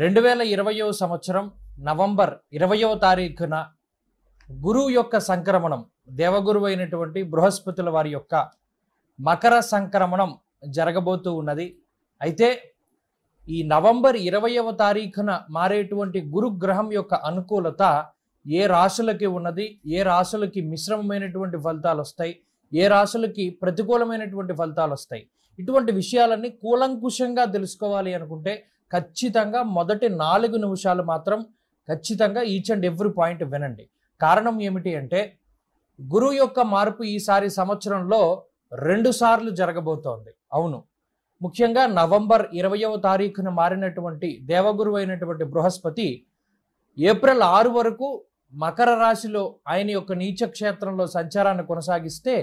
రెండు వేల ఇరవయో సంవత్సరం నవంబర్ ఇరవయో తారీఖున గురువు యొక్క సంక్రమణం దేవగురువు అయినటువంటి బృహస్పతుల వారి యొక్క మకర సంక్రమణం జరగబోతూ ఉన్నది అయితే ఈ నవంబర్ ఇరవయవ తారీఖున మారేటువంటి గురుగ్రహం యొక్క అనుకూలత ఏ రాశులకి ఉన్నది ఏ రాశులకి మిశ్రమమైనటువంటి ఫలితాలు వస్తాయి ఏ రాశులకి ప్రతికూలమైనటువంటి ఫలితాలు వస్తాయి ఇటువంటి విషయాలన్నీ కూలంకుషంగా తెలుసుకోవాలి అనుకుంటే ఖచ్చితంగా మొదటి నాలుగు నిమిషాలు మాత్రం ఖచ్చితంగా ఈచ్ అండ్ ఎవ్రీ పాయింట్ వినండి కారణం ఏమిటి అంటే గురువు యొక్క మార్పు ఈసారి సంవత్సరంలో రెండు సార్లు జరగబోతోంది అవును ముఖ్యంగా నవంబర్ ఇరవయవ తారీఖున మారినటువంటి దేవగురువు అయినటువంటి బృహస్పతి ఏప్రిల్ ఆరు వరకు మకర రాశిలో ఆయన యొక్క నీచ క్షేత్రంలో సంచారాన్ని కొనసాగిస్తే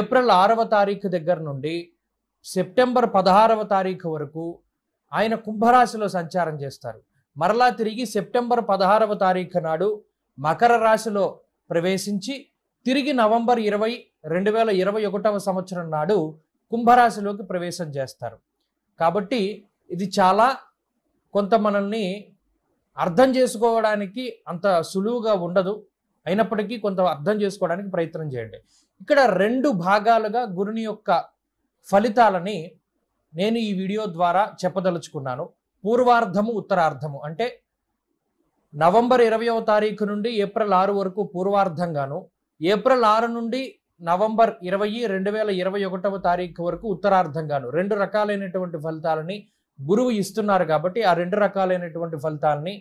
ఏప్రిల్ ఆరవ తారీఖు దగ్గర నుండి సెప్టెంబర్ పదహారవ తారీఖు వరకు ఆయన కుంభరాశిలో సంచారం చేస్తారు మరలా తిరిగి సెప్టెంబర్ పదహారవ తారీఖు నాడు మకర రాశిలో ప్రవేశించి తిరిగి నవంబర్ ఇరవై రెండు వేల ఇరవై ఒకటవ సంవత్సరం నాడు కుంభరాశిలోకి ప్రవేశం చేస్తారు కాబట్టి ఇది చాలా కొంత మనల్ని అర్థం చేసుకోవడానికి అంత సులువుగా ఉండదు అయినప్పటికీ కొంత అర్థం చేసుకోవడానికి ప్రయత్నం చేయండి ఇక్కడ రెండు భాగాలుగా గురుని యొక్క ఫలితాలని నేను ఈ వీడియో ద్వారా చెప్పదలుచుకున్నాను పూర్వార్ధము ఉత్తరార్ధము అంటే నవంబర్ ఇరవయవ తారీఖు నుండి ఏప్రిల్ ఆరు వరకు పూర్వార్ధంగాను ఏప్రిల్ ఆరు నుండి నవంబర్ ఇరవై రెండు వేల ఇరవై ఒకటవ తారీఖు వరకు ఉత్తరార్ధంగాను రెండు రకాలైనటువంటి ఫలితాలని గురువు ఇస్తున్నారు కాబట్టి ఆ రెండు రకాలైనటువంటి ఫలితాలని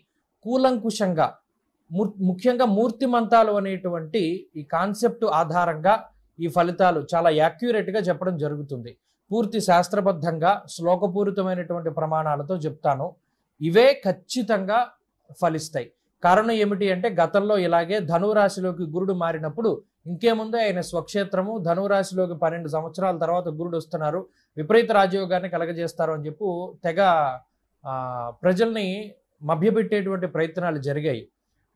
కూలంకుశంగా ముఖ్యంగా మూర్తి మంతాలు అనేటువంటి ఈ కాన్సెప్ట్ ఆధారంగా ఈ ఫలితాలు చాలా యాక్యురేట్గా చెప్పడం జరుగుతుంది పూర్తి శాస్త్రబద్ధంగా శ్లోకపూరితమైనటువంటి ప్రమాణాలతో చెప్తాను ఇవే ఖచ్చితంగా ఫలిస్తాయి కారణం ఏమిటి అంటే గతంలో ఇలాగే ధనురాశిలోకి గురుడు మారినప్పుడు ఇంకేముందే ఆయన స్వక్షేత్రము ధనురాశిలోకి పన్నెండు సంవత్సరాల తర్వాత గురుడు వస్తున్నారు విపరీత రాజయోగాన్ని కలగజేస్తారు అని చెప్పు తెగ ప్రజల్ని మభ్యపెట్టేటువంటి ప్రయత్నాలు జరిగాయి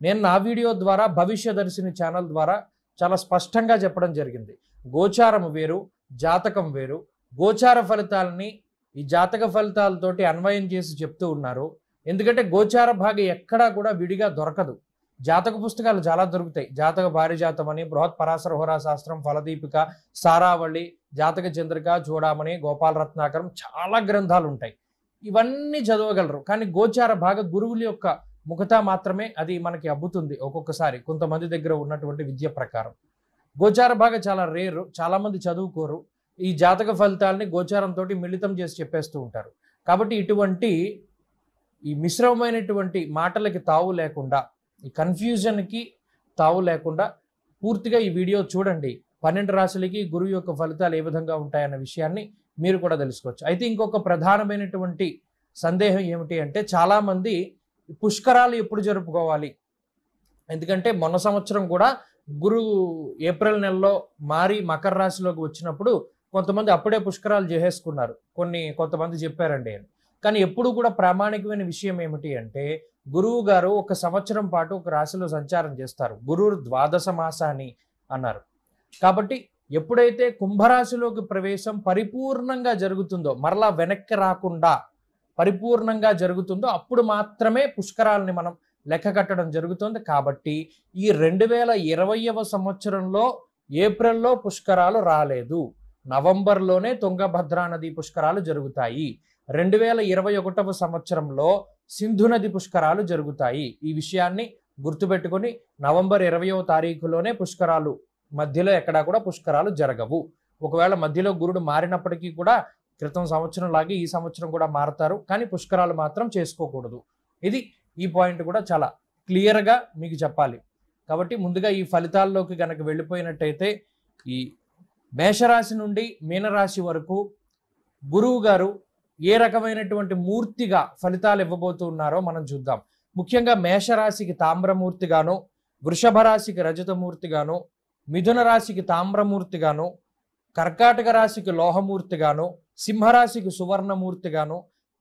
నేను నా వీడియో ద్వారా భవిష్యదర్శిని ఛానల్ ద్వారా చాలా స్పష్టంగా చెప్పడం జరిగింది గోచారం వేరు జాతకం వేరు గోచార ఫలితాలని ఈ జాతక ఫలితాలతోటి అన్వయం చేసి చెప్తూ ఉన్నారు ఎందుకంటే గోచార భాగం ఎక్కడా కూడా విడిగా దొరకదు జాతక పుస్తకాలు చాలా దొరుకుతాయి జాతక పారిజాతం అని బృహత్ పరాశర హోరా శాస్త్రం ఫలదీపిక సారావళి జాతక చంద్రిక చూడామణి గోపాల రత్నాకరం చాలా గ్రంథాలు ఉంటాయి ఇవన్నీ చదవగలరు కానీ గోచార భాగ గురువుల యొక్క ముఖత మాత్రమే అది మనకి అబ్బుతుంది ఒక్కొక్కసారి కొంతమంది దగ్గర ఉన్నటువంటి విద్య ప్రకారం గోచార భాగ చాలా రేరు చాలామంది చదువుకోరు ఈ జాతక ఫలితాలని గోచారంతో మిళితం చేసి చెప్పేస్తూ ఉంటారు కాబట్టి ఇటువంటి ఈ మిశ్రమమైనటువంటి మాటలకి తావు లేకుండా ఈ కన్ఫ్యూజన్కి తావు లేకుండా పూర్తిగా ఈ వీడియో చూడండి పన్నెండు రాశులకి గురువు యొక్క ఫలితాలు ఏ విధంగా ఉంటాయన్న విషయాన్ని మీరు కూడా తెలుసుకోవచ్చు అయితే ఇంకొక ప్రధానమైనటువంటి సందేహం ఏమిటి అంటే చాలామంది పుష్కరాలు ఎప్పుడు జరుపుకోవాలి ఎందుకంటే మొన్న సంవత్సరం కూడా గురువు ఏప్రిల్ నెలలో మారి మకర రాశిలోకి వచ్చినప్పుడు కొంతమంది అప్పుడే పుష్కరాలు చేసేసుకున్నారు కొన్ని కొంతమంది చెప్పారండి కానీ ఎప్పుడు కూడా ప్రామాణికమైన విషయం ఏమిటి అంటే గురువు గారు ఒక సంవత్సరం పాటు ఒక రాశిలో సంచారం చేస్తారు గురువు ద్వాదశ మాస అని అన్నారు కాబట్టి ఎప్పుడైతే కుంభరాశిలోకి ప్రవేశం పరిపూర్ణంగా జరుగుతుందో మరలా వెనక్కి రాకుండా పరిపూర్ణంగా జరుగుతుందో అప్పుడు మాత్రమే పుష్కరాలని మనం లెక్క కట్టడం జరుగుతుంది కాబట్టి ఈ రెండు వేల ఇరవయవ సంవత్సరంలో ఏప్రిల్లో పుష్కరాలు రాలేదు నవంబర్లోనే తుంగభద్రా నది పుష్కరాలు జరుగుతాయి రెండు వేల ఇరవై ఒకటవ సంవత్సరంలో సింధు నది పుష్కరాలు జరుగుతాయి ఈ విషయాన్ని గుర్తుపెట్టుకొని నవంబర్ ఇరవయో తారీఖులోనే పుష్కరాలు మధ్యలో ఎక్కడా కూడా పుష్కరాలు జరగవు ఒకవేళ మధ్యలో గురుడు మారినప్పటికీ కూడా క్రితం సంవత్సరం లాగే ఈ సంవత్సరం కూడా మారతారు కానీ పుష్కరాలు మాత్రం చేసుకోకూడదు ఇది ఈ పాయింట్ కూడా చాలా క్లియర్గా మీకు చెప్పాలి కాబట్టి ముందుగా ఈ ఫలితాల్లోకి కనుక వెళ్ళిపోయినట్టయితే ఈ మేషరాశి నుండి మీనరాశి వరకు గురువు గారు ఏ రకమైనటువంటి మూర్తిగా ఫలితాలు ఇవ్వబోతున్నారో మనం చూద్దాం ముఖ్యంగా మేషరాశికి తామ్రమూర్తిగాను వృషభ రాశికి రజతమూర్తిగాను మిథున రాశికి తామ్రమూర్తిగాను కర్కాటక రాశికి లోహమూర్తిగాను సింహరాశికి సువర్ణమూర్తిగాను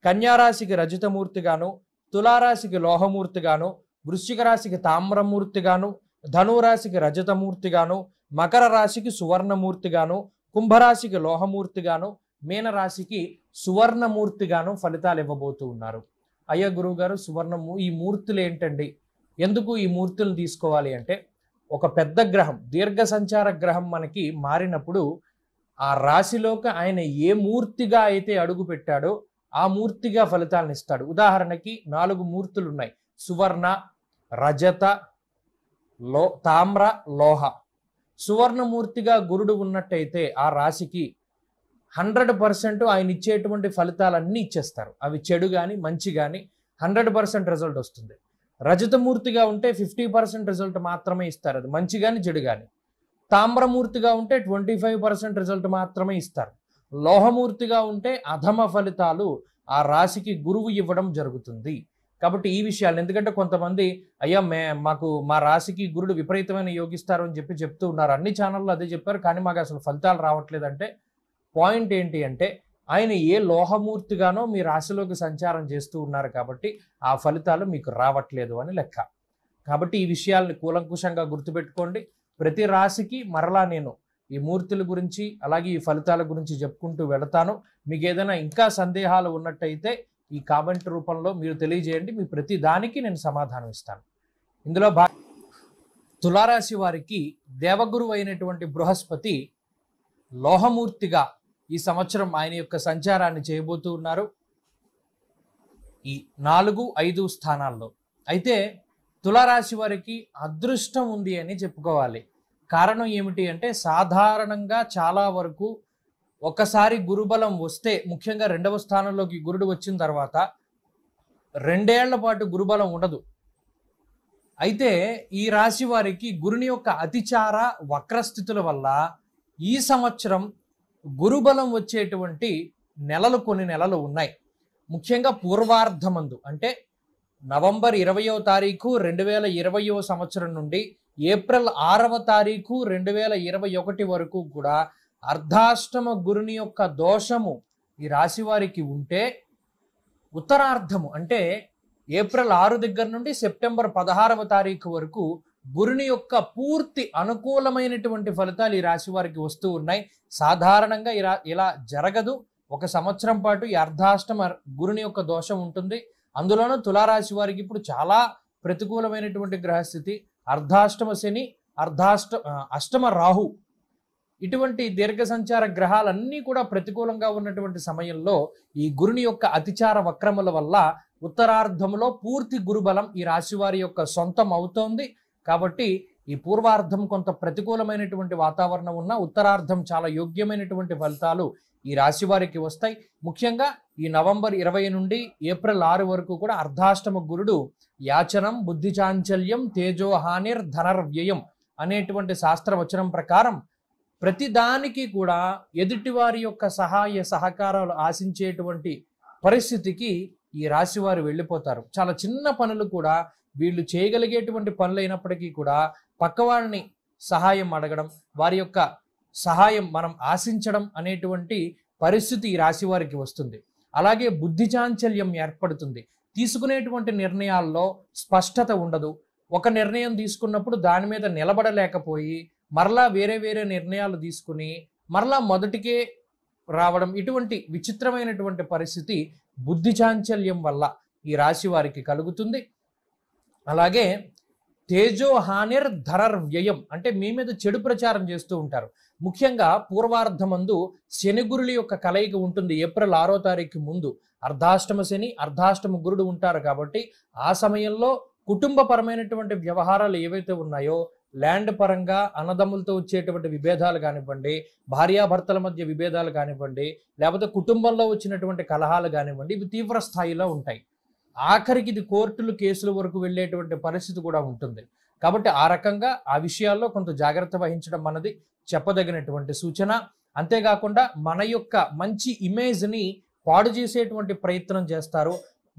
కన్యారాశికి రజతమూర్తిగాను తులారాశికి లోహమూర్తిగాను వృశ్చిక రాశికి తామ్రమూర్తిగాను ధనురాశికి రజతమూర్తిగాను మకర రాశికి సువర్ణమూర్తిగాను కుంభరాశికి లోహమూర్తిగాను మీనరాశికి సువర్ణమూర్తిగాను ఫలితాలు ఇవ్వబోతూ ఉన్నారు అయ్యా గారు సువర్ణము ఈ మూర్తులు ఏంటండి ఎందుకు ఈ మూర్తులు తీసుకోవాలి అంటే ఒక పెద్ద గ్రహం దీర్ఘ సంచార గ్రహం మనకి మారినప్పుడు ఆ రాశిలోకి ఆయన ఏ మూర్తిగా అయితే అడుగు పెట్టాడో ఆ మూర్తిగా ఫలితాలను ఇస్తాడు ఉదాహరణకి నాలుగు మూర్తులు ఉన్నాయి సువర్ణ రజత లో తామ్ర లోహ సువర్ణమూర్తిగా గురుడు ఉన్నట్టయితే ఆ రాశికి హండ్రెడ్ పర్సెంట్ ఆయన ఇచ్చేటువంటి ఫలితాలన్నీ ఇచ్చేస్తారు అవి చెడు కానీ మంచి కానీ హండ్రెడ్ పర్సెంట్ రిజల్ట్ వస్తుంది రజతమూర్తిగా ఉంటే ఫిఫ్టీ పర్సెంట్ రిజల్ట్ మాత్రమే ఇస్తారు అది మంచి కానీ చెడు కానీ తామ్రమూర్తిగా ఉంటే ట్వంటీ ఫైవ్ పర్సెంట్ రిజల్ట్ మాత్రమే ఇస్తారు లోహమూర్తిగా ఉంటే అధమ ఫలితాలు ఆ రాశికి గురువు ఇవ్వడం జరుగుతుంది కాబట్టి ఈ విషయాలు ఎందుకంటే కొంతమంది అయ్యా మే మాకు మా రాశికి గురుడు విపరీతమైన యోగిస్తారు అని చెప్పి చెప్తూ ఉన్నారు అన్ని ఛానళ్ళు అదే చెప్పారు కానీ మాకు అసలు ఫలితాలు రావట్లేదంటే పాయింట్ ఏంటి అంటే ఆయన ఏ లోహమూర్తిగానో మీ రాశిలోకి సంచారం చేస్తూ ఉన్నారు కాబట్టి ఆ ఫలితాలు మీకు రావట్లేదు అని లెక్క కాబట్టి ఈ విషయాల్ని కూలంకుశంగా గుర్తుపెట్టుకోండి ప్రతి రాశికి మరలా నేను ఈ మూర్తుల గురించి అలాగే ఈ ఫలితాల గురించి చెప్పుకుంటూ వెళతాను మీకు ఏదైనా ఇంకా సందేహాలు ఉన్నట్టయితే ఈ కామెంట్ రూపంలో మీరు తెలియజేయండి మీ ప్రతి దానికి నేను సమాధానం ఇస్తాను ఇందులో భా తులారాశి వారికి దేవగురు అయినటువంటి బృహస్పతి లోహమూర్తిగా ఈ సంవత్సరం ఆయన యొక్క సంచారాన్ని చేయబోతూ ఉన్నారు ఈ నాలుగు ఐదు స్థానాల్లో అయితే తులారాశి వారికి అదృష్టం ఉంది అని చెప్పుకోవాలి కారణం ఏమిటి అంటే సాధారణంగా చాలా వరకు ఒక్కసారి గురుబలం వస్తే ముఖ్యంగా రెండవ స్థానంలోకి గురుడు వచ్చిన తర్వాత రెండేళ్ల పాటు గురుబలం ఉండదు అయితే ఈ రాశి వారికి గురుని యొక్క అతిచార వక్రస్థితుల వల్ల ఈ సంవత్సరం గురుబలం వచ్చేటువంటి నెలలు కొన్ని నెలలు ఉన్నాయి ముఖ్యంగా పూర్వార్ధమందు అంటే నవంబర్ ఇరవయో తారీఖు రెండు వేల ఇరవయో సంవత్సరం నుండి ఏప్రిల్ ఆరవ తారీఖు రెండు వేల ఇరవై ఒకటి వరకు కూడా అర్ధాష్టమ గురుని యొక్క దోషము ఈ రాశి వారికి ఉంటే ఉత్తరార్ధము అంటే ఏప్రిల్ ఆరు దగ్గర నుండి సెప్టెంబర్ పదహారవ తారీఖు వరకు గురుని యొక్క పూర్తి అనుకూలమైనటువంటి ఫలితాలు ఈ రాశి వారికి వస్తూ ఉన్నాయి సాధారణంగా ఇలా ఇలా జరగదు ఒక సంవత్సరం పాటు ఈ అర్ధాష్టమ గురుని యొక్క దోషం ఉంటుంది అందులోనూ తులారాశి వారికి ఇప్పుడు చాలా ప్రతికూలమైనటువంటి గ్రహస్థితి అర్ధాష్టమ శని అర్ధాష్ట అష్టమ రాహు ఇటువంటి దీర్ఘ సంచార గ్రహాలన్నీ కూడా ప్రతికూలంగా ఉన్నటువంటి సమయంలో ఈ గురుని యొక్క అతిచార వక్రముల వల్ల ఉత్తరార్ధములో పూర్తి గురుబలం ఈ రాశివారి యొక్క సొంతం అవుతోంది కాబట్టి ఈ పూర్వార్ధం కొంత ప్రతికూలమైనటువంటి వాతావరణం ఉన్న ఉత్తరార్ధం చాలా యోగ్యమైనటువంటి ఫలితాలు ఈ రాశి వారికి వస్తాయి ముఖ్యంగా ఈ నవంబర్ ఇరవై నుండి ఏప్రిల్ ఆరు వరకు కూడా అర్ధాష్టమ గురుడు యాచనం బుద్ధి చాంచల్యం తేజోహానిర్ ధనర్వ్యయం అనేటువంటి శాస్త్రవచనం ప్రకారం ప్రతిదానికి కూడా ఎదుటివారి యొక్క సహాయ సహకారాలు ఆశించేటువంటి పరిస్థితికి ఈ రాశి వారు వెళ్ళిపోతారు చాలా చిన్న పనులు కూడా వీళ్ళు చేయగలిగేటువంటి పనులు అయినప్పటికీ కూడా పక్కవారిని సహాయం అడగడం వారి యొక్క సహాయం మనం ఆశించడం అనేటువంటి పరిస్థితి ఈ రాశి వారికి వస్తుంది అలాగే బుద్ధి చాంచల్యం ఏర్పడుతుంది తీసుకునేటువంటి నిర్ణయాల్లో స్పష్టత ఉండదు ఒక నిర్ణయం తీసుకున్నప్పుడు దాని మీద నిలబడలేకపోయి మరలా వేరే వేరే నిర్ణయాలు తీసుకుని మరలా మొదటికే రావడం ఇటువంటి విచిత్రమైనటువంటి పరిస్థితి బుద్ధి చాంచల్యం వల్ల ఈ రాశి వారికి కలుగుతుంది అలాగే తేజో హానిర్ ధరర్ వ్యయం అంటే మీ మీద చెడు ప్రచారం చేస్తూ ఉంటారు ముఖ్యంగా పూర్వార్ధమందు శని గురుడి యొక్క కలయిక ఉంటుంది ఏప్రిల్ ఆరో తారీఖు ముందు అర్ధాష్టమ శని అర్ధాష్టమ గురుడు ఉంటారు కాబట్టి ఆ సమయంలో కుటుంబపరమైనటువంటి వ్యవహారాలు ఏవైతే ఉన్నాయో ల్యాండ్ పరంగా అన్నదమ్ములతో వచ్చేటువంటి విభేదాలు కానివ్వండి భార్యాభర్తల మధ్య విభేదాలు కానివ్వండి లేకపోతే కుటుంబంలో వచ్చినటువంటి కలహాలు కానివ్వండి ఇవి తీవ్ర స్థాయిలో ఉంటాయి ఆఖరికి ఇది కోర్టులు కేసుల వరకు వెళ్ళేటువంటి పరిస్థితి కూడా ఉంటుంది కాబట్టి ఆ రకంగా ఆ విషయాల్లో కొంత జాగ్రత్త వహించడం అన్నది చెప్పదగినటువంటి సూచన అంతేకాకుండా మన యొక్క మంచి ఇమేజ్ని పాడు చేసేటువంటి ప్రయత్నం చేస్తారు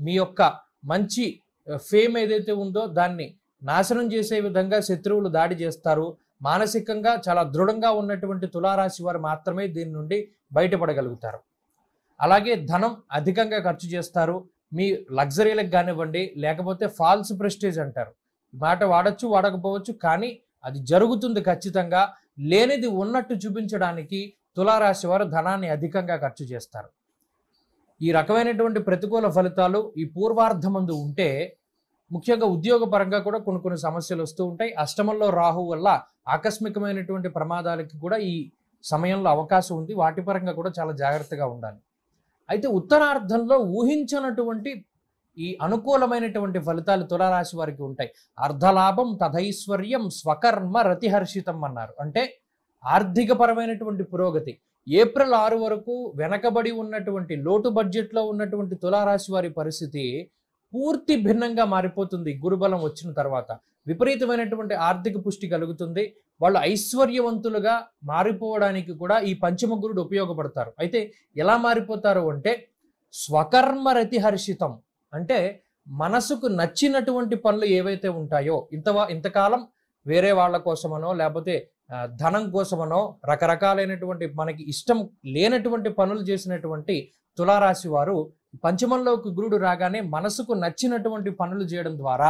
మీ యొక్క మంచి ఫేమ్ ఏదైతే ఉందో దాన్ని నాశనం చేసే విధంగా శత్రువులు దాడి చేస్తారు మానసికంగా చాలా దృఢంగా ఉన్నటువంటి తులారాశి వారు మాత్రమే దీని నుండి బయటపడగలుగుతారు అలాగే ధనం అధికంగా ఖర్చు చేస్తారు మీ లగ్జరీలకు కానివ్వండి లేకపోతే ఫాల్స్ ప్రెస్టేజ్ అంటారు మాట వాడచ్చు వాడకపోవచ్చు కానీ అది జరుగుతుంది ఖచ్చితంగా లేనిది ఉన్నట్టు చూపించడానికి తులారాశి వారు ధనాన్ని అధికంగా ఖర్చు చేస్తారు ఈ రకమైనటువంటి ప్రతికూల ఫలితాలు ఈ పూర్వార్ధమందు ఉంటే ముఖ్యంగా ఉద్యోగపరంగా కూడా కొన్ని కొన్ని సమస్యలు వస్తూ ఉంటాయి అష్టమంలో రాహు వల్ల ఆకస్మికమైనటువంటి ప్రమాదాలకి కూడా ఈ సమయంలో అవకాశం ఉంది వాటి పరంగా కూడా చాలా జాగ్రత్తగా ఉండాలి అయితే ఉత్తరార్థంలో ఊహించినటువంటి ఈ అనుకూలమైనటువంటి ఫలితాలు తులారాశి వారికి ఉంటాయి అర్ధలాభం తథైశ్వర్యం స్వకర్మ రతిహర్షితం అన్నారు అంటే ఆర్థిక పరమైనటువంటి పురోగతి ఏప్రిల్ ఆరు వరకు వెనకబడి ఉన్నటువంటి లోటు బడ్జెట్లో ఉన్నటువంటి తులారాశి వారి పరిస్థితి పూర్తి భిన్నంగా మారిపోతుంది గురుబలం వచ్చిన తర్వాత విపరీతమైనటువంటి ఆర్థిక పుష్టి కలుగుతుంది వాళ్ళు ఐశ్వర్యవంతులుగా మారిపోవడానికి కూడా ఈ పంచమగురుడు ఉపయోగపడతారు అయితే ఎలా మారిపోతారు అంటే స్వకర్మ రతిహర్షితం అంటే మనసుకు నచ్చినటువంటి పనులు ఏవైతే ఉంటాయో ఇంత ఇంతకాలం వేరే వాళ్ళ కోసమనో లేకపోతే ధనం కోసమనో రకరకాలైనటువంటి మనకి ఇష్టం లేనటువంటి పనులు చేసినటువంటి తులారాశి వారు పంచమంలోకి గురుడు రాగానే మనసుకు నచ్చినటువంటి పనులు చేయడం ద్వారా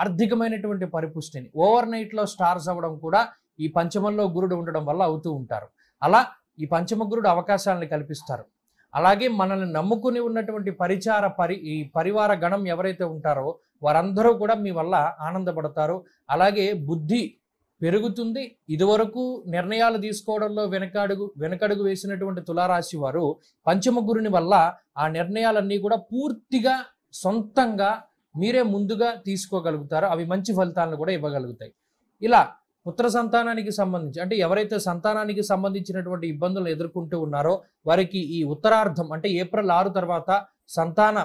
ఆర్థికమైనటువంటి పరిపుష్టిని ఓవర్ నైట్లో స్టార్స్ అవ్వడం కూడా ఈ పంచమంలో గురుడు ఉండడం వల్ల అవుతూ ఉంటారు అలా ఈ పంచమ గురుడు అవకాశాలను కల్పిస్తారు అలాగే మనల్ని నమ్ముకుని ఉన్నటువంటి పరిచార పరి ఈ పరివార గణం ఎవరైతే ఉంటారో వారందరూ కూడా మీ వల్ల ఆనందపడతారు అలాగే బుద్ధి పెరుగుతుంది ఇదివరకు నిర్ణయాలు తీసుకోవడంలో వెనకడుగు వెనకడుగు వేసినటువంటి తులారాశి వారు పంచమ గురుని వల్ల ఆ నిర్ణయాలన్నీ కూడా పూర్తిగా సొంతంగా మీరే ముందుగా తీసుకోగలుగుతారో అవి మంచి ఫలితాలను కూడా ఇవ్వగలుగుతాయి ఇలా పుత్ర సంతానానికి సంబంధించి అంటే ఎవరైతే సంతానానికి సంబంధించినటువంటి ఇబ్బందులు ఎదుర్కొంటూ ఉన్నారో వారికి ఈ ఉత్తరార్థం అంటే ఏప్రిల్ ఆరు తర్వాత సంతాన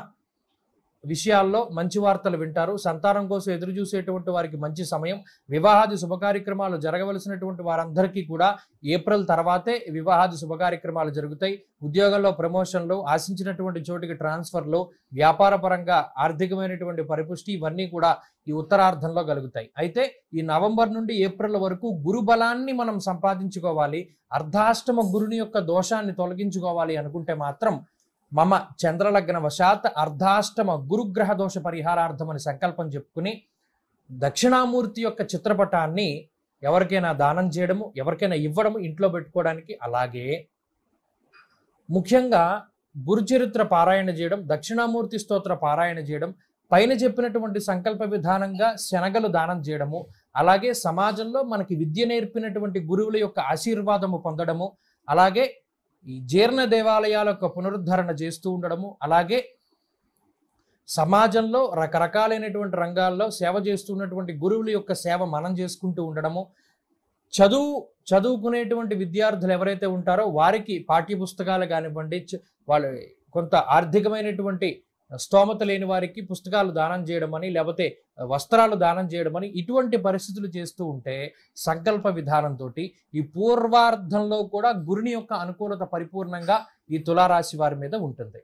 విషయాల్లో మంచి వార్తలు వింటారు సంతానం కోసం ఎదురు చూసేటువంటి వారికి మంచి సమయం వివాహాది శుభకార్యక్రమాలు జరగవలసినటువంటి వారందరికీ కూడా ఏప్రిల్ తర్వాతే వివాహాది శుభకార్యక్రమాలు జరుగుతాయి ఉద్యోగంలో ప్రమోషన్లు ఆశించినటువంటి చోటికి ట్రాన్స్ఫర్లు వ్యాపార ఆర్థికమైనటువంటి పరిపుష్టి ఇవన్నీ కూడా ఈ ఉత్తరార్ధంలో కలుగుతాయి అయితే ఈ నవంబర్ నుండి ఏప్రిల్ వరకు గురు బలాన్ని మనం సంపాదించుకోవాలి అర్ధాష్టమ గురుని యొక్క దోషాన్ని తొలగించుకోవాలి అనుకుంటే మాత్రం మమ చంద్రలగ్న వశాత్ అర్ధాష్టమ గురుగ్రహ దోష పరిహారార్థమని సంకల్పం చెప్పుకుని దక్షిణామూర్తి యొక్క చిత్రపటాన్ని ఎవరికైనా దానం చేయడము ఎవరికైనా ఇవ్వడము ఇంట్లో పెట్టుకోవడానికి అలాగే ముఖ్యంగా గురుచరిత్ర పారాయణ చేయడం దక్షిణామూర్తి స్తోత్ర పారాయణ చేయడం పైన చెప్పినటువంటి సంకల్ప విధానంగా శనగలు దానం చేయడము అలాగే సమాజంలో మనకి విద్య నేర్పినటువంటి గురువుల యొక్క ఆశీర్వాదము పొందడము అలాగే ఈ జీర్ణ దేవాలయాల యొక్క పునరుద్ధరణ చేస్తూ ఉండడము అలాగే సమాజంలో రకరకాలైనటువంటి రంగాల్లో సేవ చేస్తున్నటువంటి గురువుల యొక్క సేవ మనం చేసుకుంటూ ఉండడము చదువు చదువుకునేటువంటి విద్యార్థులు ఎవరైతే ఉంటారో వారికి పాఠ్య పుస్తకాలు కానివ్వండి వాళ్ళు కొంత ఆర్థికమైనటువంటి స్తోమత లేని వారికి పుస్తకాలు దానం చేయడమని లేకపోతే వస్త్రాలు దానం చేయడమని ఇటువంటి పరిస్థితులు చేస్తూ ఉంటే సంకల్ప విధానంతో ఈ పూర్వార్ధంలో కూడా గురుని యొక్క అనుకూలత పరిపూర్ణంగా ఈ తులారాశి వారి మీద ఉంటుంది